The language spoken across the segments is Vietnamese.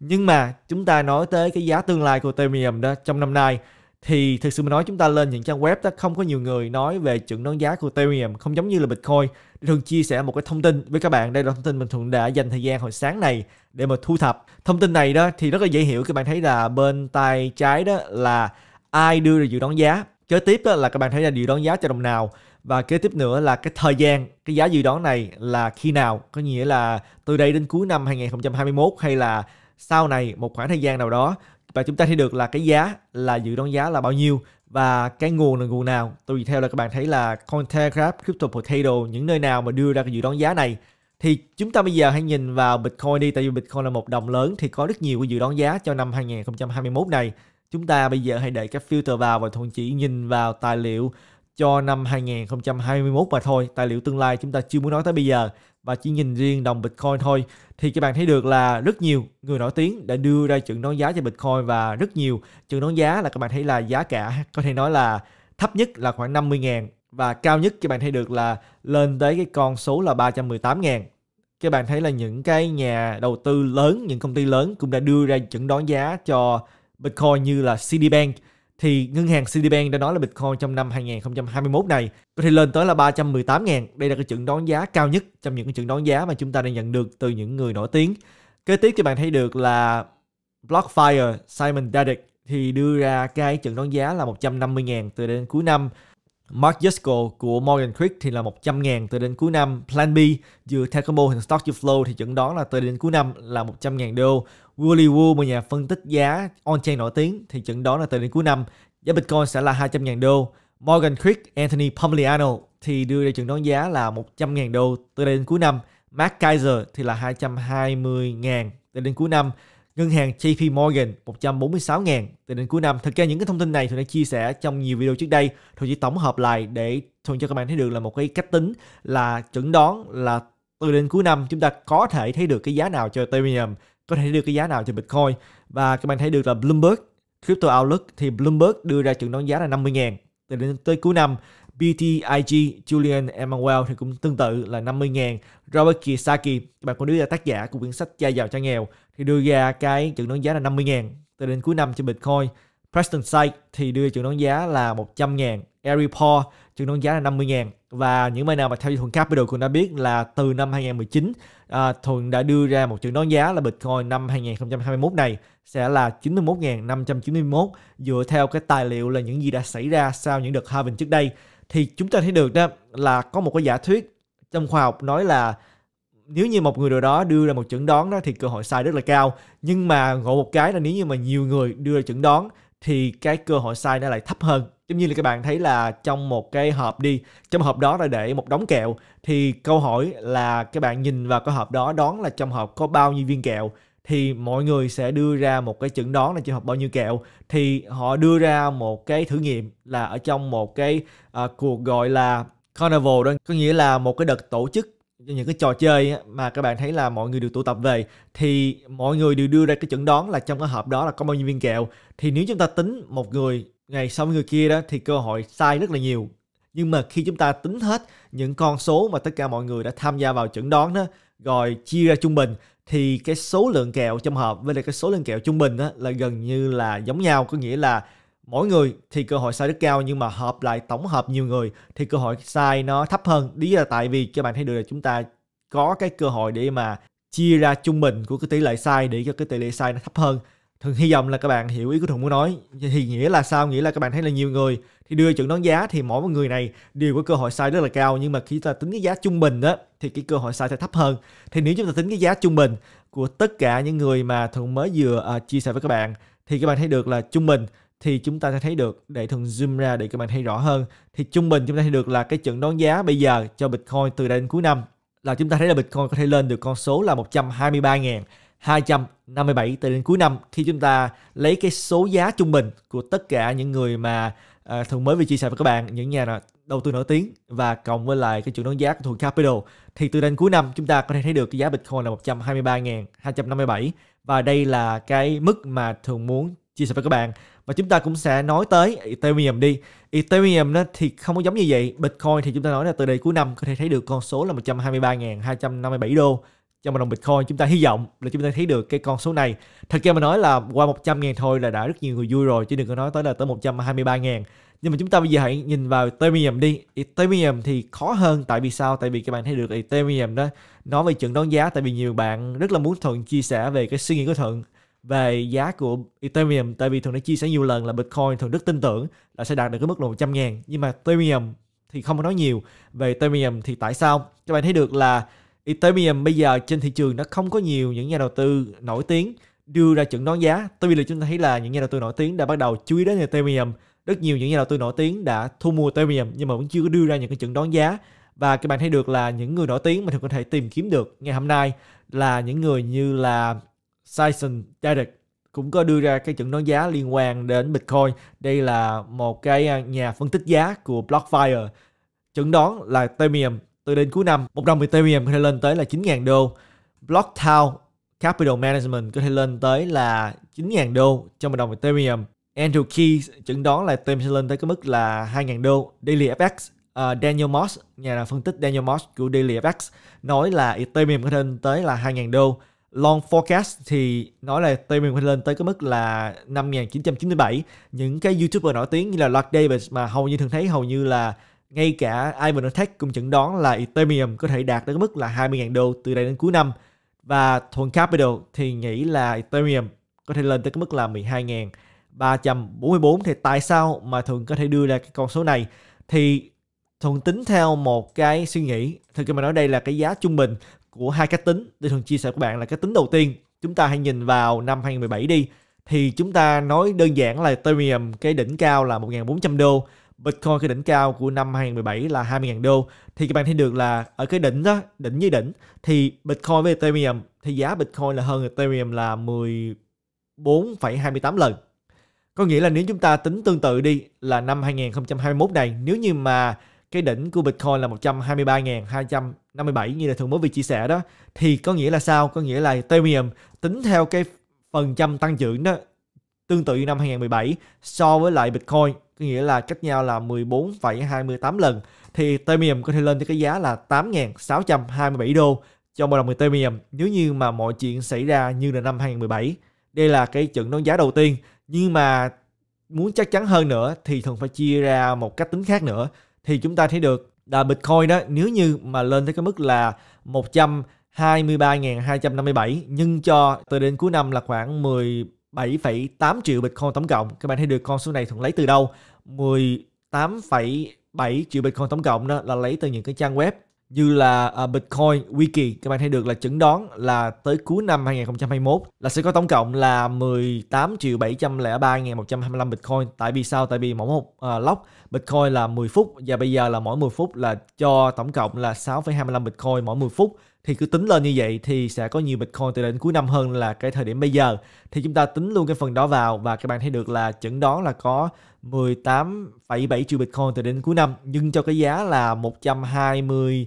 nhưng mà chúng ta nói tới cái giá tương lai của Ethereum đó trong năm nay thì thực sự mà nói chúng ta lên những trang web đó không có nhiều người nói về chuẩn đoán giá của Ethereum không giống như là Bitcoin thường chia sẻ một cái thông tin với các bạn đây là thông tin mình thuận đã dành thời gian hồi sáng này để mà thu thập thông tin này đó thì rất là dễ hiểu các bạn thấy là bên tay trái đó là ai đưa ra dự đoán giá kế tiếp đó là các bạn thấy là dự đoán giá cho đồng nào và kế tiếp nữa là cái thời gian cái giá dự đoán này là khi nào có nghĩa là từ đây đến cuối năm 2021 hay là sau này một khoảng thời gian nào đó và chúng ta thấy được là cái giá là dự đoán giá là bao nhiêu và cái nguồn là nguồn nào tùy theo là các bạn thấy là Contact Grab, Crypto Potato những nơi nào mà đưa ra cái dự đoán giá này thì chúng ta bây giờ hãy nhìn vào Bitcoin đi tại vì Bitcoin là một đồng lớn thì có rất nhiều cái dự đoán giá cho năm 2021 này chúng ta bây giờ hãy để các filter vào và thuận chỉ nhìn vào tài liệu cho năm 2021 mà thôi tài liệu tương lai chúng ta chưa muốn nói tới bây giờ và chỉ nhìn riêng đồng Bitcoin thôi thì các bạn thấy được là rất nhiều người nổi tiếng đã đưa ra chữ đoán giá cho Bitcoin và rất nhiều chữ đoán giá là các bạn thấy là giá cả có thể nói là thấp nhất là khoảng 50 ngàn và cao nhất các bạn thấy được là lên tới cái con số là 318 ngàn các bạn thấy là những cái nhà đầu tư lớn, những công ty lớn cũng đã đưa ra chẩn đoán giá cho Bitcoin như là Citibank thì ngân hàng Citibank đã nói là Bitcoin trong năm 2021 này có thể lên tới là 318 000 Đây là cái chuẩn đoán giá cao nhất trong những cái chuẩn đoán giá mà chúng ta đang nhận được từ những người nổi tiếng. Kế tiếp các bạn thấy được là Blockfire Simon Dedek thì đưa ra cái chuẩn đoán giá là 150 000 từ đến cuối năm Mark Yusko của Morgan Creek thì là 100 ngàn từ đến cuối năm. Plan B theo Tacomo hình Stock to Flow thì chẩn đoán là từ đến cuối năm là 100 ngàn đô. Willy Wu, một nhà phân tích giá on-chain nổi tiếng thì chẩn đoán là từ đến cuối năm giá Bitcoin sẽ là 200 ngàn đô. Morgan Creek Anthony Pompliano thì đưa ra chẩn đoán giá là 100 ngàn đô tới đến cuối năm. Mark Kaiser thì là 220 ngàn từ đến cuối năm. Ngân hàng JP Morgan 146.000 từ đến cuối năm. Thực ra những cái thông tin này tôi đã chia sẻ trong nhiều video trước đây. Tôi chỉ tổng hợp lại để thuận cho các bạn thấy được là một cái cách tính là chuẩn đoán là từ đến cuối năm chúng ta có thể thấy được cái giá nào cho Ethereum, có thể thấy được cái giá nào cho Bitcoin. Và các bạn thấy được là Bloomberg, Crypto Outlook thì Bloomberg đưa ra chuẩn đoán giá là 50.000 từ đến tới cuối năm. BTIG Julian Emanuel thì cũng tương tự là 50.000. Robert Kiyosaki, bạn cũng đưa ra tác giả của quyển sách Cha giàu cha nghèo thì đưa ra cái chữ đoán giá là 50 ngàn Từ đến cuối năm cho Bitcoin Preston site thì đưa chữ đoán giá là 100 ngàn Airport chữ đoán giá là 50 ngàn và những bài nào mà theo Thuận Capital cũng đã biết là từ năm 2019 à, Thuận đã đưa ra một chữ đoán giá là Bitcoin năm 2021 này sẽ là 91.591 dựa theo cái tài liệu là những gì đã xảy ra sau những đợt halving trước đây thì chúng ta thấy được đó là có một cái giả thuyết trong khoa học nói là nếu như một người nào đó đưa ra một chẩn đoán đó thì cơ hội sai rất là cao nhưng mà ngộ một cái là nếu như mà nhiều người đưa ra chẩn đoán thì cái cơ hội sai nó lại thấp hơn giống như là các bạn thấy là trong một cái hộp đi trong hộp đó là để một đống kẹo thì câu hỏi là các bạn nhìn vào cái hộp đó đoán là trong hộp có bao nhiêu viên kẹo thì mọi người sẽ đưa ra một cái chẩn đoán là trong hộp bao nhiêu kẹo thì họ đưa ra một cái thử nghiệm là ở trong một cái uh, cuộc gọi là carnival đó có nghĩa là một cái đợt tổ chức những cái trò chơi mà các bạn thấy là mọi người đều tụ tập về thì mọi người đều đưa ra cái chẩn đoán là trong cái hộp đó là có bao nhiêu viên kẹo thì nếu chúng ta tính một người ngày sau người kia đó thì cơ hội sai rất là nhiều nhưng mà khi chúng ta tính hết những con số mà tất cả mọi người đã tham gia vào chẩn đoán đó rồi chia ra trung bình thì cái số lượng kẹo trong hộp với lại cái số lượng kẹo trung bình đó là gần như là giống nhau có nghĩa là mỗi người thì cơ hội sai rất cao nhưng mà hợp lại tổng hợp nhiều người thì cơ hội sai nó thấp hơn lý là tại vì các bạn thấy được là chúng ta có cái cơ hội để mà chia ra trung bình của cái tỷ lệ sai để cho cái tỷ lệ sai nó thấp hơn thường hy vọng là các bạn hiểu ý của thùng muốn nói thì nghĩa là sao nghĩa là các bạn thấy là nhiều người thì đưa chuẩn đoán giá thì mỗi một người này đều có cơ hội sai rất là cao nhưng mà khi ta tính cái giá trung bình đó thì cái cơ hội sai sẽ thấp hơn thì nếu chúng ta tính cái giá trung bình của tất cả những người mà thuận mới vừa uh, chia sẻ với các bạn thì các bạn thấy được là trung bình thì chúng ta sẽ thấy được để thường zoom ra để các bạn thấy rõ hơn thì trung bình chúng ta thấy được là cái chuẩn đón giá bây giờ cho Bitcoin từ đây đến cuối năm là chúng ta thấy là Bitcoin có thể lên được con số là 123.257 tới đến cuối năm khi chúng ta lấy cái số giá trung bình của tất cả những người mà à, thường mới vừa chia sẻ với các bạn những nhà nào đầu tư nổi tiếng và cộng với lại cái chuẩn đấu giá của thuộc Capital thì từ đến cuối năm chúng ta có thể thấy được cái giá Bitcoin là 123.257 và đây là cái mức mà thường muốn chia sẻ với các bạn và chúng ta cũng sẽ nói tới Ethereum đi. Ethereum nó thì không có giống như vậy. Bitcoin thì chúng ta nói là từ đây cuối năm có thể thấy được con số là 123.257 đô cho một đồng Bitcoin. Chúng ta hy vọng là chúng ta thấy được cái con số này. Thật ra mà nói là qua 100.000 thôi là đã rất nhiều người vui rồi chứ đừng có nói tới là tới 123.000. Nhưng mà chúng ta bây giờ hãy nhìn vào Ethereum đi. Ethereum thì khó hơn tại vì sao? Tại vì các bạn thấy được Ethereum đó nói về trận đón giá tại vì nhiều bạn rất là muốn Thuận chia sẻ về cái suy nghĩ của Thuận về giá của Ethereum tại vì thường đã chia sẻ nhiều lần là Bitcoin thường rất tin tưởng là sẽ đạt được cái mức là 100 ngàn nhưng mà Ethereum thì không có nói nhiều về Ethereum thì tại sao các bạn thấy được là Ethereum bây giờ trên thị trường nó không có nhiều những nhà đầu tư nổi tiếng đưa ra chuẩn đoán giá tuy là chúng ta thấy là những nhà đầu tư nổi tiếng đã bắt đầu chú ý đến Ethereum rất nhiều những nhà đầu tư nổi tiếng đã thu mua Ethereum nhưng mà vẫn chưa có đưa ra những cái chuẩn đoán giá và các bạn thấy được là những người nổi tiếng mà thường có thể tìm kiếm được ngày hôm nay là những người như là Sison Dedek cũng có đưa ra cái chuẩn đoán giá liên quan đến Bitcoin. Đây là một cái à, nhà phân tích giá của Blockfire. Chẩn đoán là Ethereum từ đến cuối năm, một đồng Ethereum có thể lên tới là 9.000 đô. Blocktown Capital Management có thể lên tới là 9.000 đô cho một đồng Ethereum. Andrew Keys chẩn đoán là Ethereum sẽ lên tới cái mức là 2.000 đô. Daily FX uh, à, Daniel Moss, nhà phân tích Daniel Moss của Daily FX nói là Ethereum có thể lên tới là 2.000 đô. Long Forecast thì nói là Tây Nguyên lên tới cái mức là 5997 những cái YouTuber nổi tiếng như là Lark Davis mà hầu như thường thấy hầu như là ngay cả Ivan Tech cũng chẩn đoán là Ethereum có thể đạt tới cái mức là 20.000 đô từ đây đến cuối năm và thuận Capital thì nghĩ là Ethereum có thể lên tới cái mức là 12.344 thì tại sao mà thường có thể đưa ra cái con số này thì thường tính theo một cái suy nghĩ thực ra mà nói đây là cái giá trung bình của hai cá tính để thường chia sẻ với bạn là cái tính đầu tiên chúng ta hãy nhìn vào năm 2017 đi thì chúng ta nói đơn giản là Ethereum cái đỉnh cao là 1.400 đô Bitcoin cái đỉnh cao của năm 2017 là 20.000 đô thì các bạn thấy được là ở cái đỉnh đó đỉnh với đỉnh thì Bitcoin với Ethereum thì giá Bitcoin là hơn Ethereum là 14,28 lần có nghĩa là nếu chúng ta tính tương tự đi là năm 2021 này nếu như mà cái đỉnh của Bitcoin là 123.257 như là thường mới vị chia sẻ đó thì có nghĩa là sao? Có nghĩa là Ethereum tính theo cái phần trăm tăng trưởng đó tương tự như năm 2017 so với lại Bitcoin có nghĩa là cách nhau là 14,28 lần thì Ethereum có thể lên tới cái giá là 8.627 đô cho một đồng Ethereum nếu như mà mọi chuyện xảy ra như là năm 2017 đây là cái chuẩn đấu giá đầu tiên nhưng mà muốn chắc chắn hơn nữa thì thường phải chia ra một cách tính khác nữa thì chúng ta thấy được là Bitcoin đó nếu như mà lên tới cái mức là 123.257 nhưng cho tới đến cuối năm là khoảng 17,8 triệu Bitcoin tổng cộng. Các bạn thấy được con số này thuận lấy từ đâu? 18,7 triệu Bitcoin tổng cộng đó là lấy từ những cái trang web như là uh, Bitcoin Wiki các bạn thấy được là chẩn đoán là tới cuối năm 2021 là sẽ có tổng cộng là 18 triệu 703.125 Bitcoin tại vì sao tại vì mỗi một uh, à, lock Bitcoin là 10 phút và bây giờ là mỗi 10 phút là cho tổng cộng là 6,25 Bitcoin mỗi 10 phút thì cứ tính lên như vậy thì sẽ có nhiều Bitcoin từ đến cuối năm hơn là cái thời điểm bây giờ thì chúng ta tính luôn cái phần đó vào và các bạn thấy được là chẩn đoán là có 18,7 triệu Bitcoin từ đến cuối năm nhưng cho cái giá là 120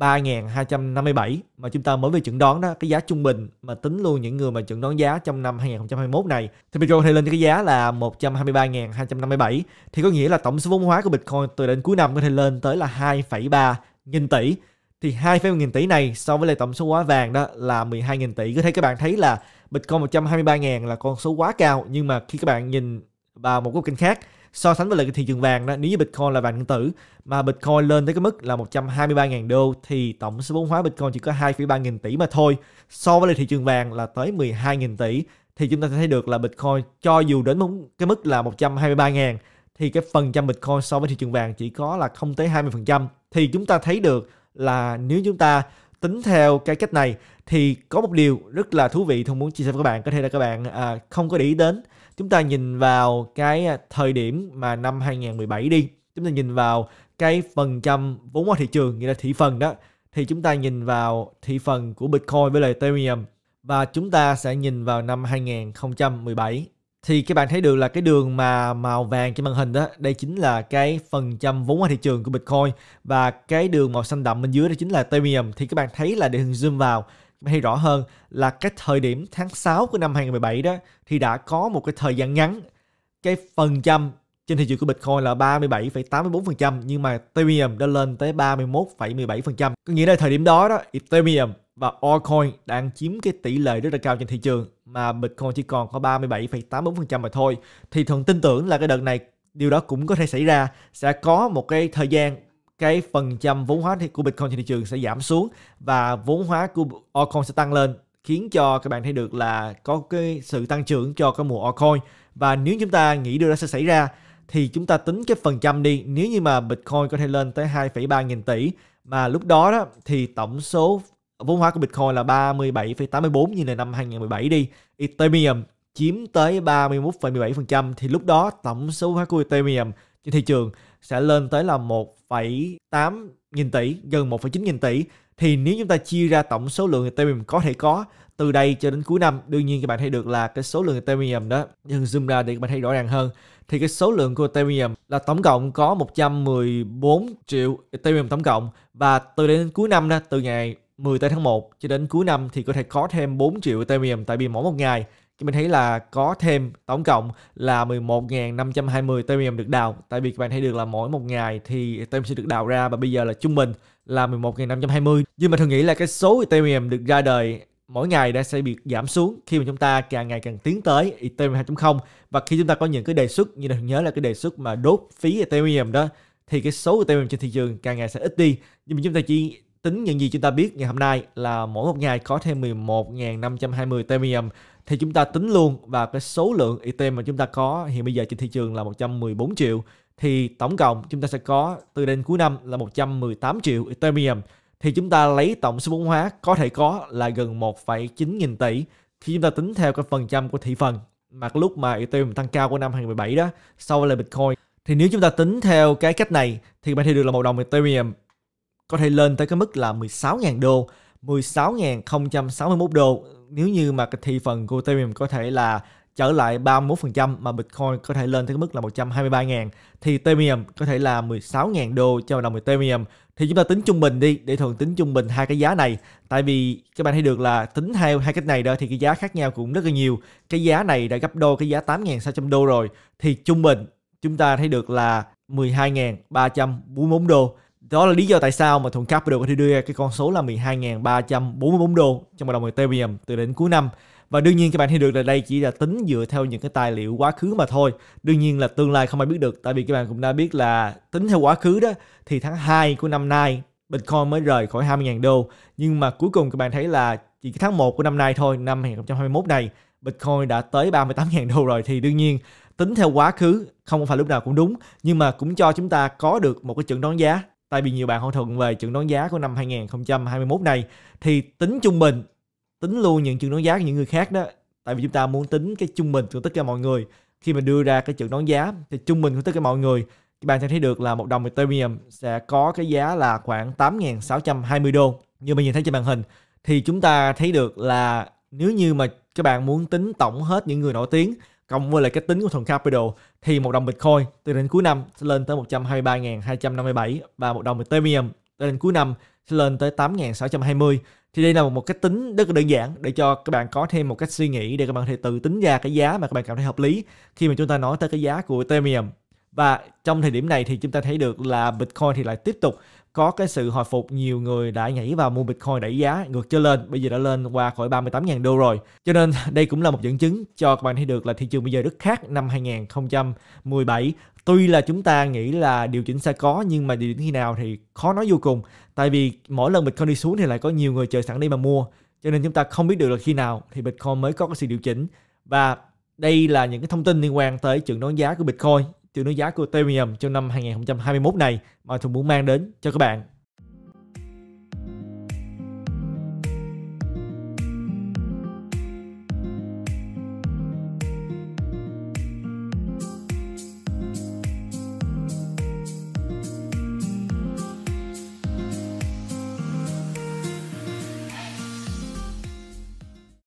257 mà chúng ta mới về chẩn đoán đó cái giá trung bình mà tính luôn những người mà chẩn đoán giá trong năm 2021 này thì Bitcoin thì lên cái giá là 123.257 thì có nghĩa là tổng số vốn hóa của Bitcoin từ đến cuối năm có thể lên tới là 2,3 nghìn tỷ thì 2,1 nghìn tỷ này so với lại tổng số hóa vàng đó là 12 nghìn tỷ có thể các bạn thấy là Bitcoin 123 ngàn là con số quá cao nhưng mà khi các bạn nhìn và một cái kênh khác so sánh với lại cái thị trường vàng đó nếu như bitcoin là vàng điện tử mà bitcoin lên tới cái mức là 123.000 đô thì tổng số vốn hóa bitcoin chỉ có 2,3 nghìn tỷ mà thôi so với lại thị trường vàng là tới 12 nghìn tỷ thì chúng ta thấy được là bitcoin cho dù đến cái mức là 123.000 thì cái phần trăm bitcoin so với thị trường vàng chỉ có là không tới 20% thì chúng ta thấy được là nếu chúng ta tính theo cái cách này thì có một điều rất là thú vị thông muốn chia sẻ với các bạn có thể là các bạn à, không có để ý đến chúng ta nhìn vào cái à, thời điểm mà năm 2017 đi chúng ta nhìn vào cái phần trăm vốn hóa thị trường nghĩa là thị phần đó thì chúng ta nhìn vào thị phần của Bitcoin với lại Ethereum và chúng ta sẽ nhìn vào năm 2017 thì các bạn thấy được là cái đường mà màu vàng trên màn hình đó đây chính là cái phần trăm vốn hóa thị trường của Bitcoin và cái đường màu xanh đậm bên dưới đó chính là Ethereum thì các bạn thấy là để hình zoom vào hay rõ hơn là cái thời điểm tháng 6 của năm 2017 đó thì đã có một cái thời gian ngắn cái phần trăm trên thị trường của Bitcoin là 37,84% nhưng mà Ethereum đã lên tới 31,17%. Có nghĩa là thời điểm đó đó Ethereum và Altcoin đang chiếm cái tỷ lệ rất là cao trên thị trường mà Bitcoin chỉ còn có 37,84% mà thôi thì thuận tin tưởng là cái đợt này điều đó cũng có thể xảy ra sẽ có một cái thời gian cái phần trăm vốn hóa của Bitcoin trên thị trường sẽ giảm xuống và vốn hóa của altcoin sẽ tăng lên khiến cho các bạn thấy được là có cái sự tăng trưởng cho cái mùa altcoin và nếu chúng ta nghĩ điều đó sẽ xảy ra thì chúng ta tính cái phần trăm đi nếu như mà Bitcoin có thể lên tới 2,3 nghìn tỷ mà lúc đó đó thì tổng số vốn hóa của Bitcoin là 37,84 như là năm 2017 đi Ethereum chiếm tới 31,17% thì lúc đó tổng số vốn hóa của Ethereum trên thị trường sẽ lên tới là 1,8 nghìn tỷ, gần 1,9 nghìn tỷ. Thì nếu chúng ta chia ra tổng số lượng Ethereum có thể có từ đây cho đến cuối năm, đương nhiên các bạn thấy được là cái số lượng Ethereum đó, dừng zoom ra để các bạn thấy rõ ràng hơn, thì cái số lượng của Ethereum là tổng cộng có 114 triệu Ethereum tổng cộng và từ đây đến cuối năm đó, từ ngày 10 tháng 1 cho đến cuối năm thì có thể có thêm 4 triệu Ethereum tại vì mỗi một ngày chúng mình thấy là có thêm tổng cộng là 11.520 Ethereum được đào. Tại vì các bạn thấy được là mỗi một ngày thì Ethereum sẽ được đào ra và bây giờ là trung bình là 11.520. Nhưng mà thường nghĩ là cái số Ethereum được ra đời mỗi ngày đã sẽ bị giảm xuống khi mà chúng ta càng ngày càng tiến tới Ethereum 2.0 và khi chúng ta có những cái đề xuất như là nhớ là cái đề xuất mà đốt phí Ethereum đó thì cái số Ethereum trên thị trường càng ngày sẽ ít đi nhưng mà chúng ta chỉ tính những gì chúng ta biết ngày hôm nay là mỗi một ngày có thêm 11.520 Ethereum thì chúng ta tính luôn và cái số lượng Ethereum mà chúng ta có hiện bây giờ trên thị trường là 114 triệu thì tổng cộng chúng ta sẽ có từ đến cuối năm là 118 triệu Ethereum thì chúng ta lấy tổng số vốn hóa có thể có là gần 1,9 nghìn tỷ khi chúng ta tính theo cái phần trăm của thị phần mà lúc mà Ethereum tăng cao của năm 2017 đó so với lại Bitcoin thì nếu chúng ta tính theo cái cách này thì bạn thấy được là một đồng Ethereum có thể lên tới cái mức là 16.000 đô, 16.061 đô nếu như mà cái thị phần của Ethereum có thể là trở lại 31% mà Bitcoin có thể lên tới cái mức là 123.000 thì Ethereum có thể là 16.000 đô cho đồng Ethereum thì chúng ta tính trung bình đi để thường tính trung bình hai cái giá này tại vì các bạn thấy được là tính hai hai cách này đó thì cái giá khác nhau cũng rất là nhiều cái giá này đã gấp đôi cái giá 8.600 đô rồi thì trung bình chúng ta thấy được là 12.344 đô đó là lý do tại sao mà thùng Capital có thể đưa ra cái con số là 12.344 đô trong hợp đồng Ethereum từ đến cuối năm và đương nhiên các bạn thấy được là đây chỉ là tính dựa theo những cái tài liệu quá khứ mà thôi đương nhiên là tương lai không ai biết được tại vì các bạn cũng đã biết là tính theo quá khứ đó thì tháng 2 của năm nay Bitcoin mới rời khỏi 20.000 đô nhưng mà cuối cùng các bạn thấy là chỉ tháng 1 của năm nay thôi năm 2021 này Bitcoin đã tới 38.000 đô rồi thì đương nhiên tính theo quá khứ không phải lúc nào cũng đúng nhưng mà cũng cho chúng ta có được một cái chẩn đoán giá tại vì nhiều bạn hỏi thuận về chẩn đoán giá của năm 2021 này thì tính trung bình tính luôn những chẩn đoán giá của những người khác đó tại vì chúng ta muốn tính cái trung bình của tất cả mọi người khi mà đưa ra cái chẩn đoán giá thì trung bình của tất cả mọi người các bạn sẽ thấy được là một đồng Ethereum sẽ có cái giá là khoảng 8.620 đô như mình nhìn thấy trên màn hình thì chúng ta thấy được là nếu như mà các bạn muốn tính tổng hết những người nổi tiếng cộng với lại cái tính của thùng capital thì một đồng Bitcoin từ đến cuối năm sẽ lên tới 123.257 và một đồng Ethereum từ đến cuối năm sẽ lên tới 8.620 thì đây là một cái tính rất là đơn giản để cho các bạn có thêm một cách suy nghĩ để các bạn có thể tự tính ra cái giá mà các bạn cảm thấy hợp lý khi mà chúng ta nói tới cái giá của Ethereum và trong thời điểm này thì chúng ta thấy được là Bitcoin thì lại tiếp tục có cái sự hồi phục nhiều người đã nhảy vào mua Bitcoin đẩy giá ngược trở lên bây giờ đã lên qua khỏi 38.000 đô rồi cho nên đây cũng là một dẫn chứng cho các bạn thấy được là thị trường bây giờ rất khác năm 2017 tuy là chúng ta nghĩ là điều chỉnh sẽ có nhưng mà điều chỉnh khi nào thì khó nói vô cùng tại vì mỗi lần Bitcoin đi xuống thì lại có nhiều người chờ sẵn đi mà mua cho nên chúng ta không biết được là khi nào thì Bitcoin mới có cái sự điều chỉnh và đây là những cái thông tin liên quan tới trường đoán giá của Bitcoin tiêu nước giá của Ethereum trong năm 2021 này mà Thuận muốn mang đến cho các bạn